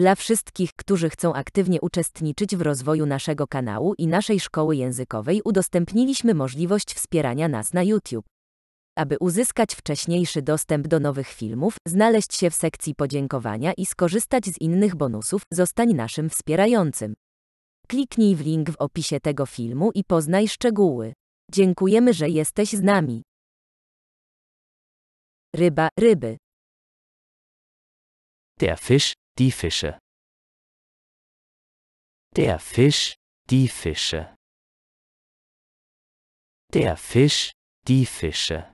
Dla wszystkich, którzy chcą aktywnie uczestniczyć w rozwoju naszego kanału i naszej szkoły językowej, udostępniliśmy możliwość wspierania nas na YouTube. Aby uzyskać wcześniejszy dostęp do nowych filmów, znaleźć się w sekcji podziękowania i skorzystać z innych bonusów, zostań naszym wspierającym. Kliknij w link w opisie tego filmu i poznaj szczegóły. Dziękujemy, że jesteś z nami. Ryba, ryby. Der Fisch, die Fische. Der Fisch, die Fische. Der Fisch, die Fische.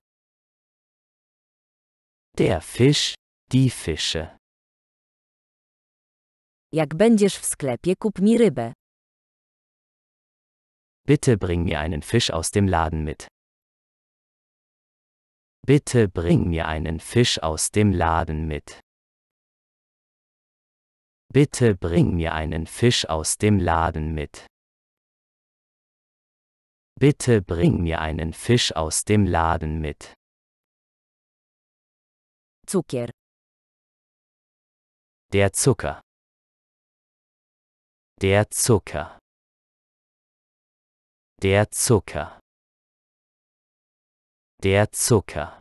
Der Fisch, die Fische. Jak będziesz w sklepie, kup mi rybę. Bitte bring mir einen Fisch aus dem Laden mit. Bitte bring mir einen Fisch aus dem Laden mit. Bitte bring mir einen Fisch aus dem Laden mit. Bitte bring mir einen Fisch aus dem Laden mit. Zucker. Der Zucker. Der Zucker. Der Zucker. Der Zucker.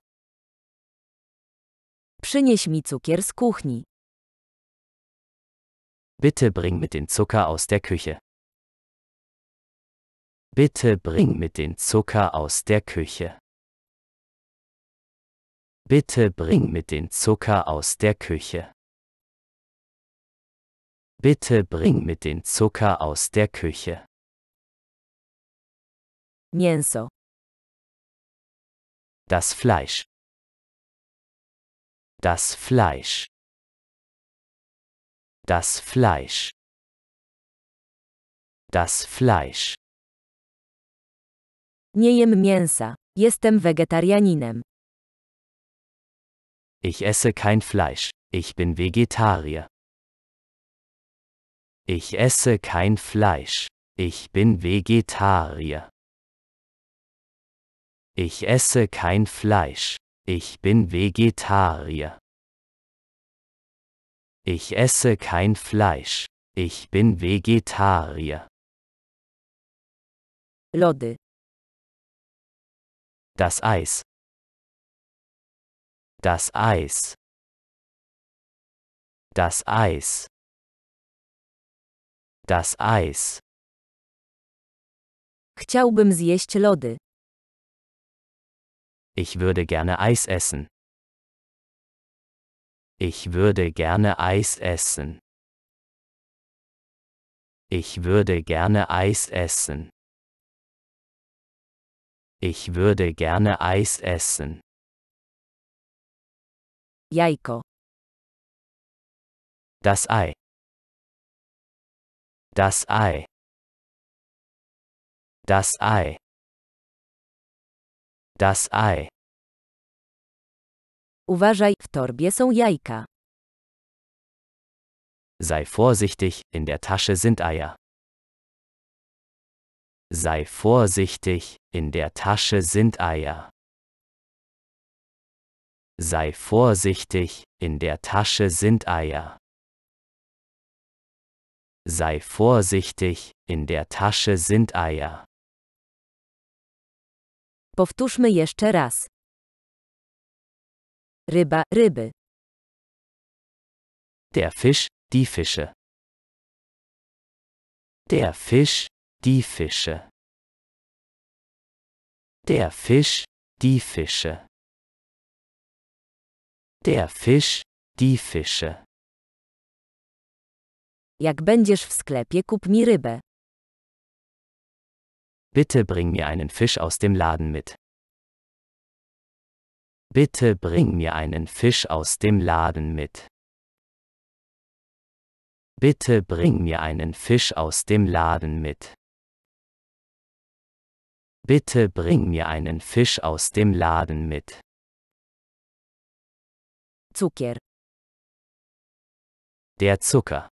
Przynieś mi cukier z kuchni. Bitte bring mit den Zucker aus der Küche. Bitte bring mit den Zucker aus der Küche. Bitte bring mit den Zucker aus der Küche. Bitte bring mit den Zucker aus der Küche. Mienso. Das Fleisch. Das Fleisch. Das Fleisch. Das Fleisch. Nie jem mięsa. Jestem wegetarianinem. Ich esse kein Fleisch. Ich bin Vegetarier. Ich esse kein Fleisch. Ich bin Vegetarier. Ich esse kein Fleisch. Ich bin Vegetarier. Ich esse kein Fleisch. Ich bin Vegetarier. Lody. Das Eis. Das Eis. Das Eis. Das Eis. Chciałbym zjeść lody. Ich würde gerne Eis essen. Ich würde gerne Eis essen. Ich würde gerne Eis essen. Ich würde gerne Eis essen. Jajko. Das Ei. Das Ei. Das Ei. Das Ei. Uważaj, w torbie są jajka. Sei vorsichtig, in der Tasche sind Eier. Sei vorsichtig, in der Tasche sind Eier. Sei vorsichtig, in der Tasche sind Eier. Sei vorsichtig, in der Tasche sind Eier. Powtórzmy jeszcze raz. Ryba, ryby. Der Fisch, die Fische. Der Fisch, die Fische. Der Fisch, die Fische. Der Fisch, die Fische. Jak będziesz w sklepie, kup mi rybę. Bitte bring mir einen Fisch aus dem Laden mit. Bitte bring mir einen Fisch aus dem Laden mit. Bitte bring mir einen Fisch aus dem Laden mit. Bitte bring mir einen Fisch aus dem Laden mit. Zucker. Der Zucker.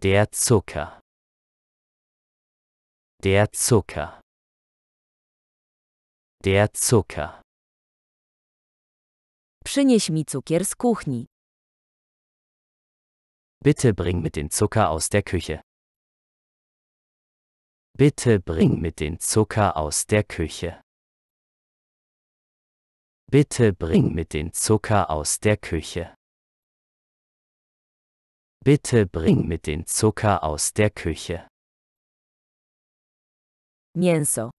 Der Zucker. Der Zucker. Der Zucker. Przynieś mi cukier z kuchni. Bitte bring mit den Zucker aus der Küche. Bitte bring mit den Zucker aus der Küche. Bitte bring mit den Zucker aus der Küche. Bitte bring mit den Zucker aus der Küche. Mienso,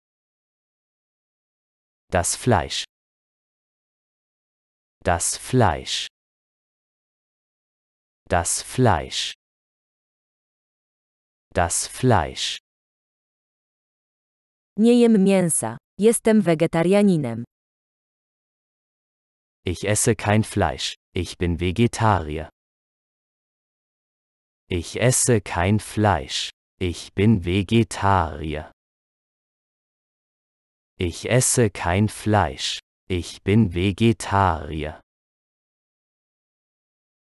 das Fleisch. Das Fleisch. Das Fleisch. Das Fleisch. Nie jem mięsa. Jestem Vegetarianinem. Ich esse kein Fleisch. Ich bin Vegetarier. Ich esse kein Fleisch. Ich bin Vegetarier. Ich esse kein Fleisch. Ich bin Vegetarier.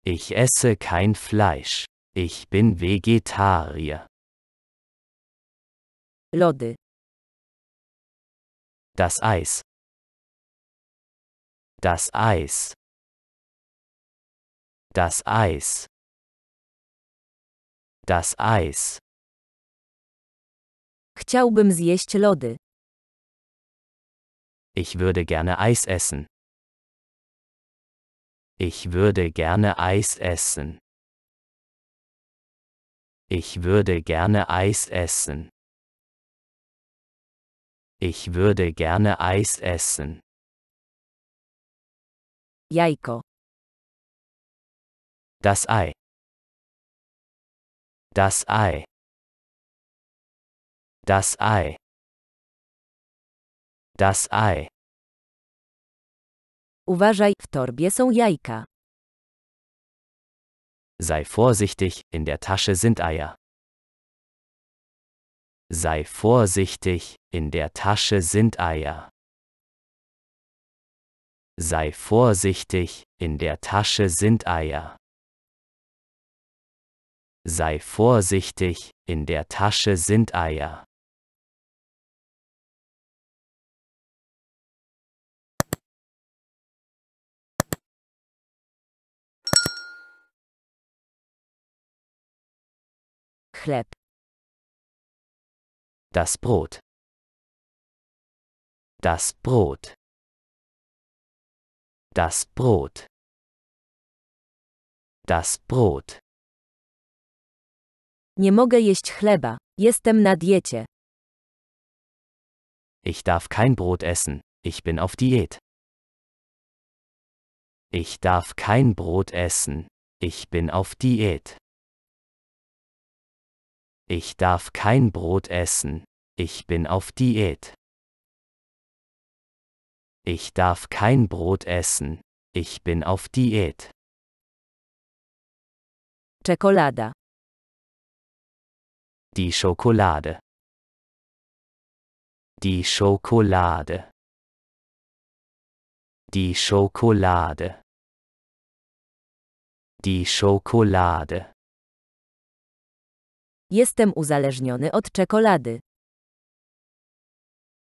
Ich esse kein Fleisch. Ich bin Vegetarier. Lody. Das Eis. Das Eis. Das Eis. Das Eis. Chciałbym zjeść lody. Ich würde gerne Eis essen. Ich würde gerne Eis essen. Ich würde gerne Eis essen. Ich würde gerne Eis essen. Jaiko. Das Ei. Das Ei. Das Ei. Das Ei. Uważaj, w torbie są jajka. Sei vorsichtig, in der Tasche sind Eier. Sei vorsichtig, in der Tasche sind Eier. Sei vorsichtig, in der Tasche sind Eier. Sei vorsichtig, in der Tasche sind Eier. chleb. Das Brot. Das Brot. Das Brot. Das Brot. Nie mogę jeść chleba. Jestem na diecie. Ich darf kein Brot essen. Ich bin auf Diät. Ich darf kein Brot essen. Ich bin auf Diät. Ich darf kein Brot essen, ich bin auf Diät. Ich darf kein Brot essen, ich bin auf Diät. Czekolada. Die Schokolade. Die Schokolade. Die Schokolade. Die Schokolade. Jestem uzależniony od czekolady.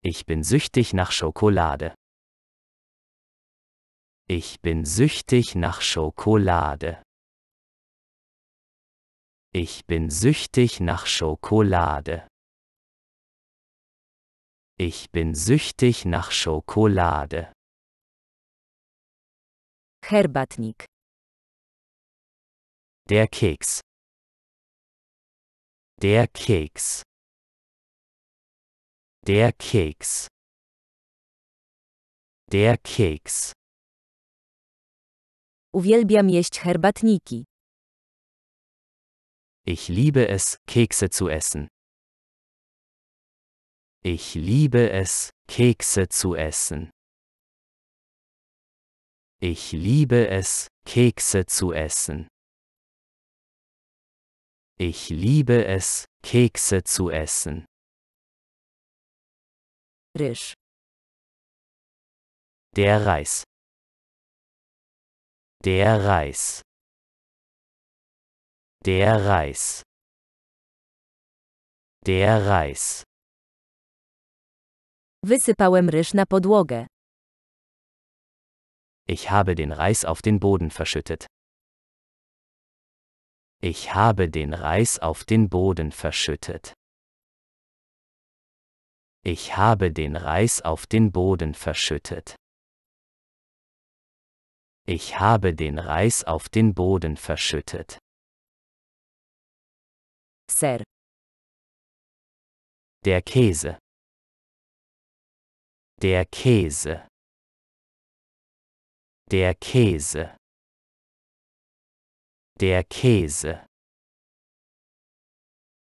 Ich bin süchtig nach Schokolade. Ich bin süchtig nach Schokolade. Ich bin süchtig nach Schokolade. Ich bin süchtig nach Schokolade. Herbatnik. Der Keks. Der Keks. Der Keks. Der Keks. Uwielbiam jeść herbatniki. Ich liebe es, Kekse zu essen. Ich liebe es, Kekse zu essen. Ich liebe es, Kekse zu essen. Ich liebe es, Kekse zu essen. Risch. Der Reis. Der Reis. Der Reis. Der Reis. Wysypałem ryż na podłogę. Ich habe den Reis auf den Boden verschüttet. Ich habe den Reis auf den Boden verschüttet. Ich habe den Reis auf den Boden verschüttet. Ich habe den Reis auf den Boden verschüttet. Sir. Der Käse. Der Käse. Der Käse. Der Käse.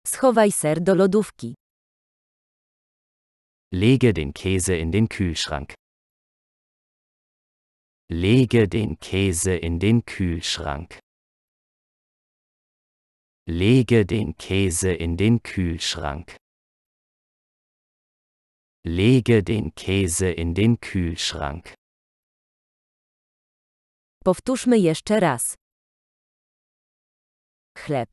Schowaj ser do lodówki. Lege den Käse in den Kühlschrank. Lege den Käse in den Kühlschrank. Lege den Käse in den Kühlschrank. Lege den Käse in den Kühlschrank. Powtórzmy jeszcze raz. Chleb.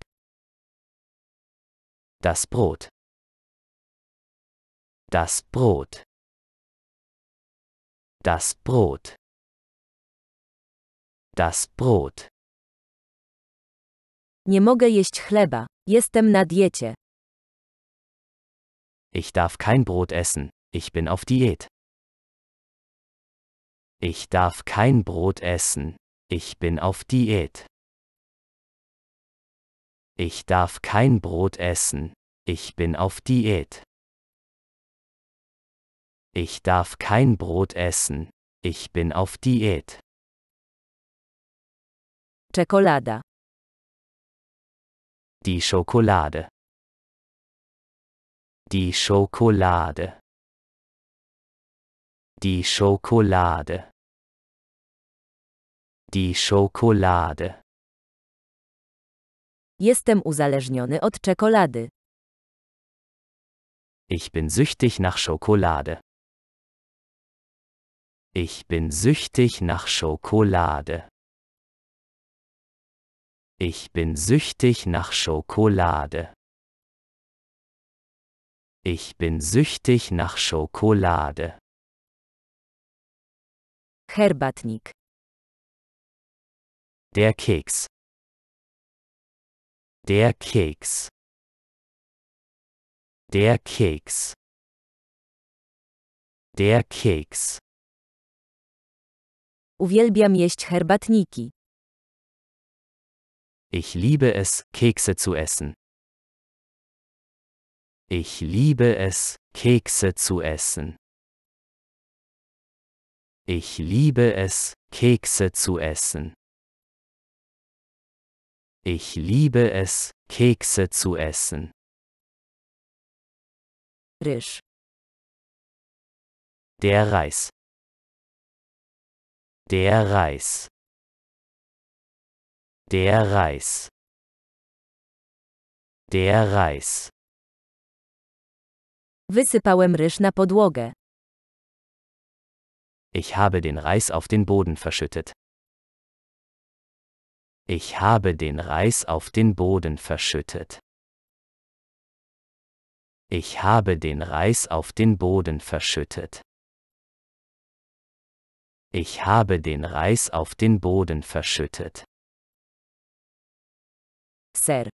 Das Brot. Das Brot. Das Brot. Das Brot. Nie mogę jeść chleba. Jestem na diecie. Ich darf kein Brot essen. Ich bin auf Diät. Ich darf kein Brot essen. Ich bin auf Diät. Ich darf kein Brot essen, ich bin auf Diät. Ich darf kein Brot essen, ich bin auf Diät. Czekolada. Die Schokolade. Die Schokolade. Die Schokolade. Die Schokolade. Jestem uzależniony od czekolady. Ich bin süchtig nach Schokolade. Ich bin süchtig nach Schokolade. Ich bin süchtig nach Schokolade. Ich bin süchtig nach Schokolade. Herbatnik. Der Keks. Der Keks. Der Keks. Der Keks. Uwielbiam jeść herbatniki. Ich liebe es, Kekse zu essen. Ich liebe es, Kekse zu essen. Ich liebe es, Kekse zu essen. Ich liebe es, Kekse zu essen. Reis. Der Reis. Der Reis. Der Reis. Der Reis. Wysypałem ryż na podłogę. Ich habe den Reis auf den Boden verschüttet. Ich habe den Reis auf den Boden verschüttet. Ich habe den Reis auf den Boden verschüttet. Ich habe den Reis auf den Boden verschüttet. Sir.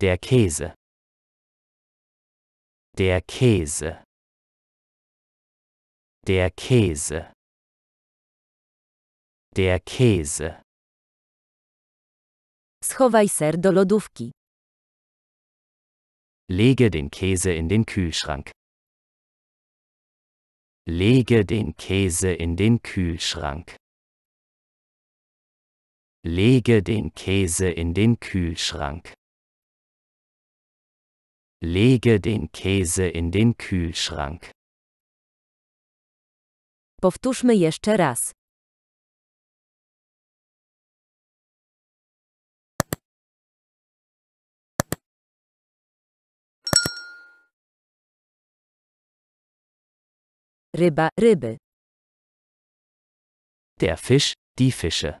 Der Käse. Der Käse. Der Käse. Der Käse. Schowaj ser do lodówki. Lege den Käse in den Kühlschrank. Lege den Käse in den Kühlschrank. Lege den Käse in den Kühlschrank. Lege den Käse in den Kühlschrank. Powtórzmy jeszcze raz. ryba, ryby. Der Fisch, die Fische.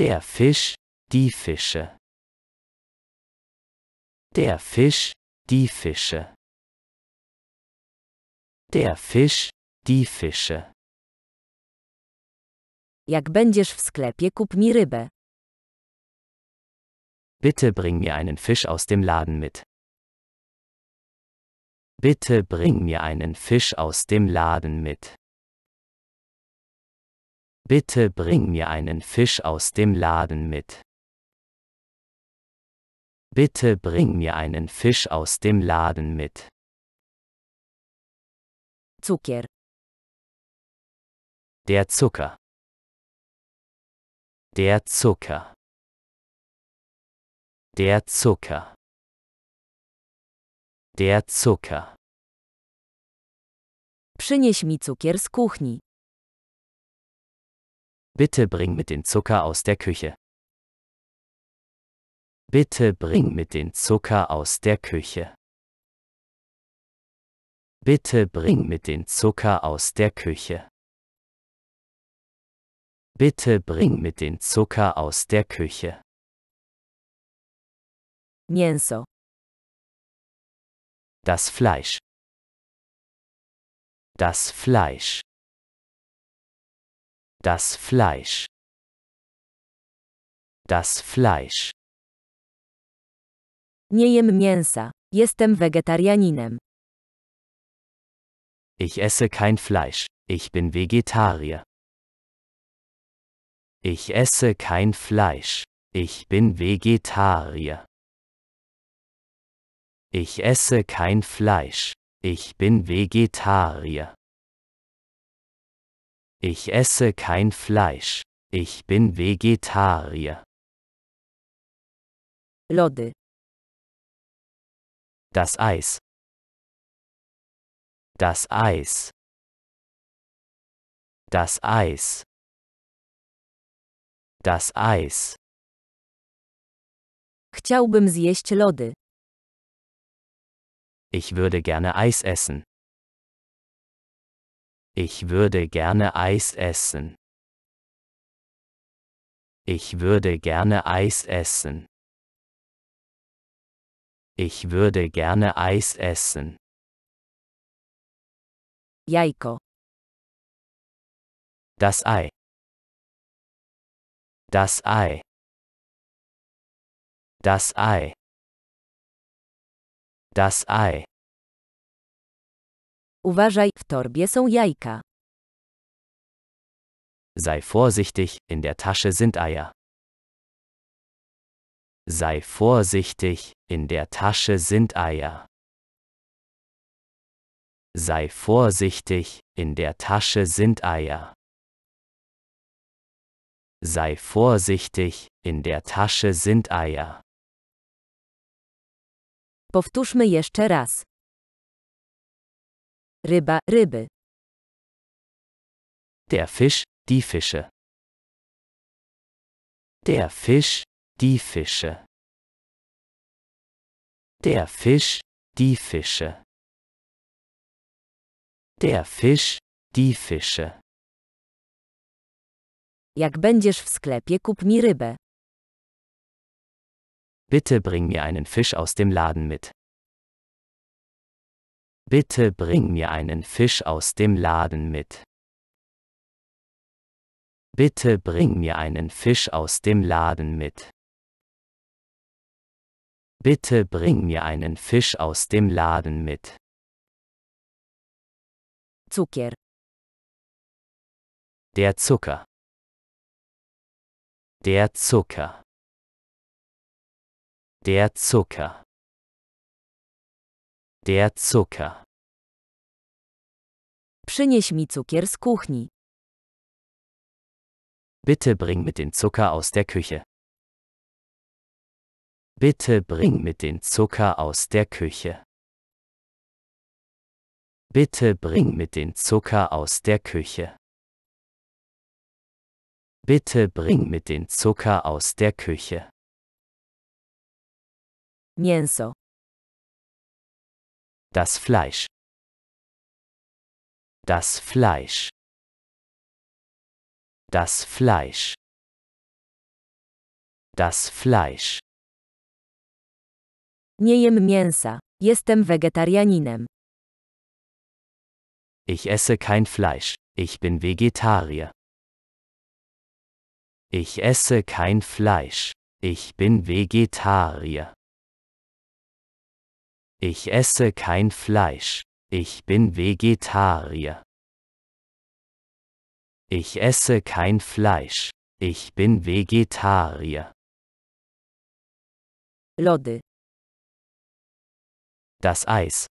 Der Fisch, die Fische. Der Fisch, die Fische. Der Fisch, die Fische. Jak będziesz w sklepie, kup mi rybę. Bitte bring mir einen Fisch aus dem Laden mit. Bitte bring mir einen Fisch aus dem Laden mit. Bitte bring mir einen Fisch aus dem Laden mit. Bitte bring mir einen Fisch aus dem Laden mit. Zucker. Der Zucker. Der Zucker. Der Zucker. Der Zucker. Przynieś mi cukier z kuchni. Bitte bring mit den Zucker aus der Küche. Bitte bring mit den Zucker aus der Küche. Bitte bring mit den Zucker aus der Küche. Bitte bring mit den Zucker aus der Küche. Mięso. Das Fleisch. Das Fleisch. Das Fleisch. Das Fleisch. Nie jem mięsa. Jestem wegetarianinem. Ich esse kein Fleisch. Ich bin Vegetarier. Ich esse kein Fleisch. Ich bin Vegetarier. Ich esse kein Fleisch. Ich bin Vegetarier. Ich esse kein Fleisch. Ich bin Vegetarier. Lody. Das Eis. Das Eis. Das Eis. Das Eis. Chciałbym zjeść lody. Ich würde gerne Eis essen. Ich würde gerne Eis essen. Ich würde gerne Eis essen. Ich würde gerne Eis essen. Jaiko. Das Ei. Das Ei. Das Ei. Das Ei. Uważaj, w torbie są jajka. Sei vorsichtig, in der Tasche sind Eier. Sei vorsichtig, in der Tasche sind Eier. Sei vorsichtig, in der Tasche sind Eier. Sei vorsichtig, in der Tasche sind Eier. Powtórzmy jeszcze raz. Ryba, ryby. Der Fisch, die Fische. Der Fisch, die Fische. Der Fisch, die Fische. Der Fisch, die er Fische. Er er Jak będziesz w sklepie, kup mi rybę. Bitte bring mir einen Fisch aus dem Laden mit. Bitte bring mir einen Fisch aus dem Laden mit. Bitte bring mir einen Fisch aus dem Laden mit. Bitte bring mir einen Fisch aus dem Laden mit. Zucker. Der Zucker. Der Zucker. Der Zucker. Der Zucker. Przynieś mi Zucker z kuchni. Bitte bring mit den Zucker aus der Küche. Bitte bring mit den Zucker aus der Küche. Bitte bring mit den Zucker aus der Küche. Bitte bring mit den Zucker aus der Küche. Mięso. Das Fleisch. Das Fleisch. Das Fleisch. Das Fleisch. Nie jem mięsa. Jestem Vegetarianinem. Ich esse kein Fleisch. Ich bin Vegetarier. Ich esse kein Fleisch. Ich bin Vegetarier. Ich esse kein Fleisch. Ich bin Vegetarier. Ich esse kein Fleisch. Ich bin Vegetarier. Lody. Das Eis.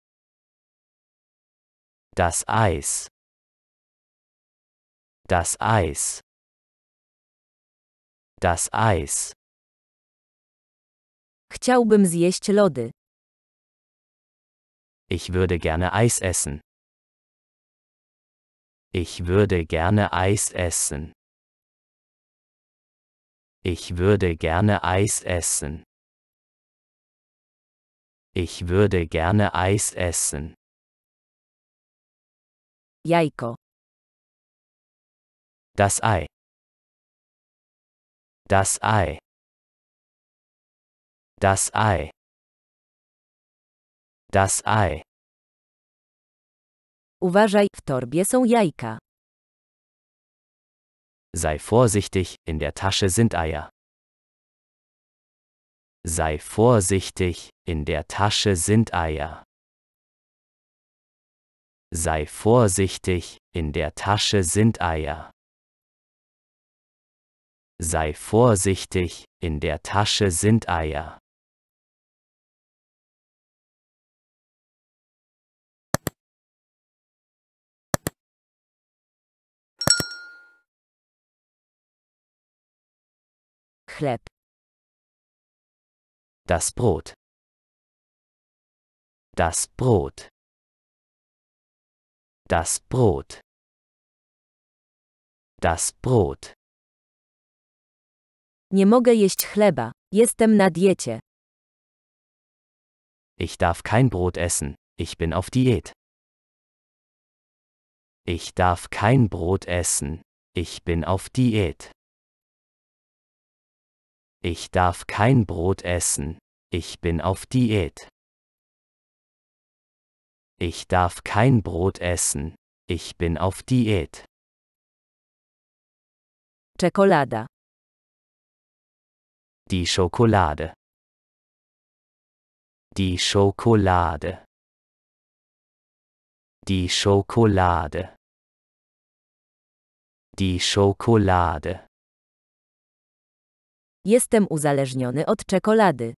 Das Eis. Das Eis. Das Eis. Chciałbym zjeść lody. Ich würde gerne Eis essen. Ich würde gerne Eis essen. Ich würde gerne Eis essen. Ich würde gerne Eis essen. Jaiko. Das Ei. Das Ei. Das Ei. Das Ei. Uważaj, w torbie są jajka. Sei vorsichtig, in der Tasche sind Eier. Sei vorsichtig, in der Tasche sind Eier. Sei vorsichtig, in der Tasche sind Eier. Sei vorsichtig, in der Tasche sind Eier. chleb. Das Brot. Das Brot. Das Brot. Das Brot. Nie mogę jeść chleba. Jestem na diecie. Ich darf kein Brot essen. Ich bin auf Diät. Ich darf kein Brot essen. Ich bin auf Diät. Ich darf kein Brot essen, ich bin auf Diät. Ich darf kein Brot essen, ich bin auf Diät. Czekolada. Die Schokolade. Die Schokolade. Die Schokolade. Die Schokolade. Jestem uzależniony od czekolady.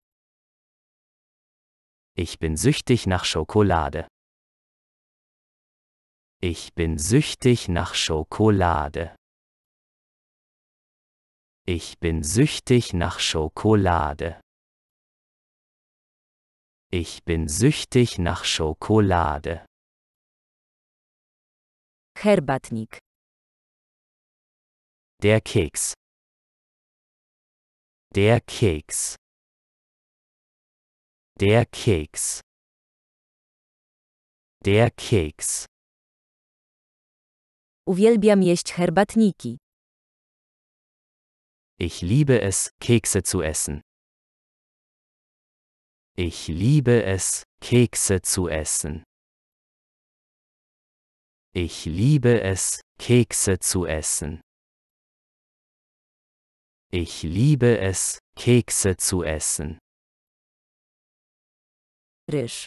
Ich bin süchtig nach Schokolade. Ich bin süchtig nach Schokolade. Ich bin süchtig nach Schokolade. Ich bin süchtig nach Schokolade. Herbatnik. Der Keks. Der Keks. Der Keks. Der Keks. Uwielbiam jeść herbatniki. Ich liebe es, Kekse zu essen. Ich liebe es, Kekse zu essen. Ich liebe es, Kekse zu essen. Ich liebe es, Kekse zu essen. Risch.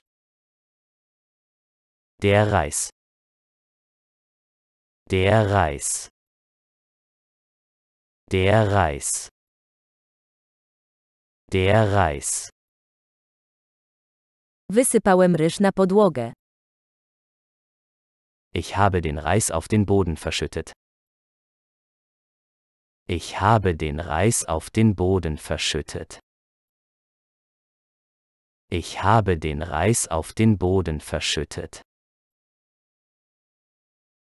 Der Reis. Der Reis. Der Reis. Der Reis. Wysypałem ryż na podłogę. Ich habe den Reis auf den Boden verschüttet. Ich habe den Reis auf den Boden verschüttet. Ich habe den Reis auf den Boden verschüttet.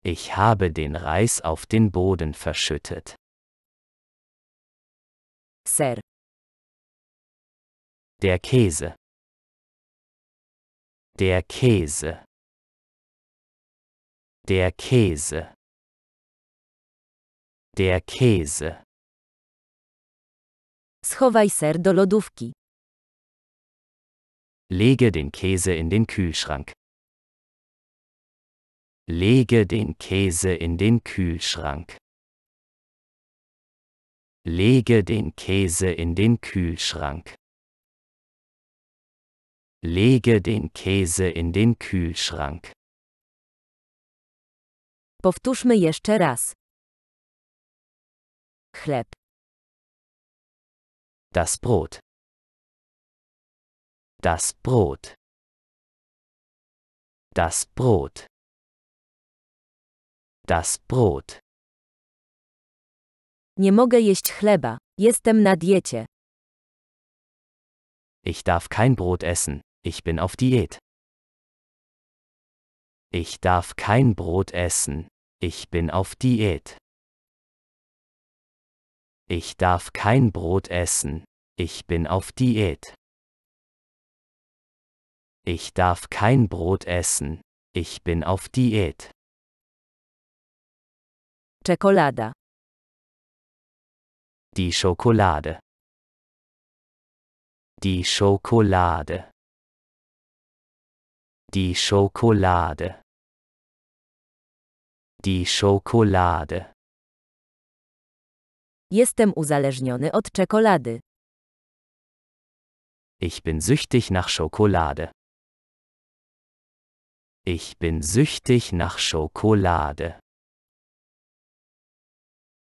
Ich habe den Reis auf den Boden verschüttet. Sir. Der Käse. Der Käse. Der Käse. Der Käse. Schowaj ser do lodówki. Lege den Käse in den Kühlschrank. Lege den Käse in den Kühlschrank. Lege den Käse in den Kühlschrank. Lege den Käse in den Kühlschrank. Powtórzmy jeszcze raz. Chleb. Das Brot. Das Brot. Das Brot. Das Brot. Nie mogę jeść chleba. Jestem na diecie. Ich darf kein Brot essen. Ich bin auf Diät. Ich darf kein Brot essen. Ich bin auf Diät. Ich darf kein Brot essen, ich bin auf Diät. Ich darf kein Brot essen, ich bin auf Diät. Czekolada. Die Schokolade. Die Schokolade. Die Schokolade. Die Schokolade. Jestem uzależniony od czekolady. Ich bin süchtig nach Schokolade. Ich bin süchtig nach Schokolade.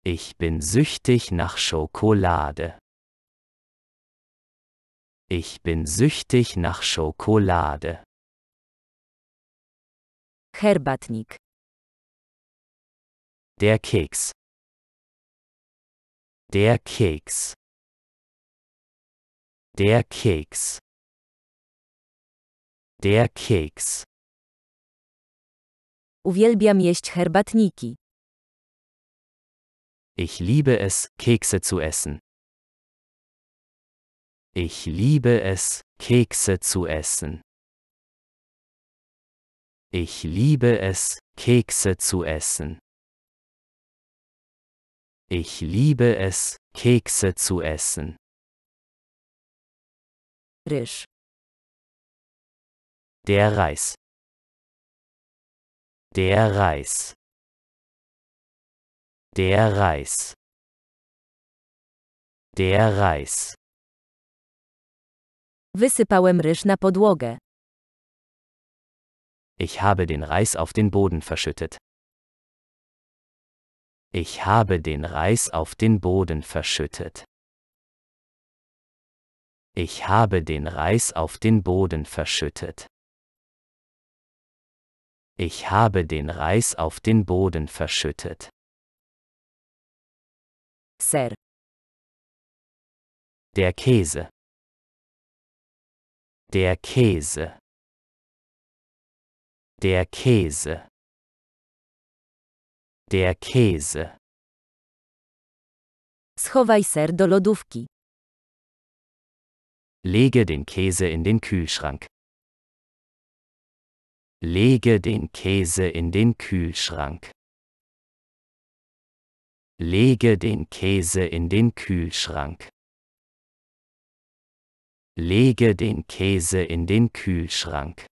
Ich bin süchtig nach Schokolade. Ich bin süchtig nach Schokolade. Herbatnik. Der Keks. Der Keks. Der Keks. Der Keks. Uwielbiam jeść herbatniki. Ich liebe es, Kekse zu essen. Ich liebe es, Kekse zu essen. Ich liebe es, Kekse zu essen. Ich liebe es, Kekse zu essen. Risch. Der Reis. Der Reis. Der Reis. Der Reis. Wysypałem ryż na podłogę. Ich habe den Reis auf den Boden verschüttet. Ich habe den Reis auf den Boden verschüttet. Ich habe den Reis auf den Boden verschüttet. Ich habe den Reis auf den Boden verschüttet. Sir. Der Käse. Der Käse. Der Käse. Der Käse. Schowaj ser do lodówki. Lege den Käse in den Kühlschrank. Lege den Käse in den Kühlschrank. Lege den Käse in den Kühlschrank. Lege den Käse in den Kühlschrank.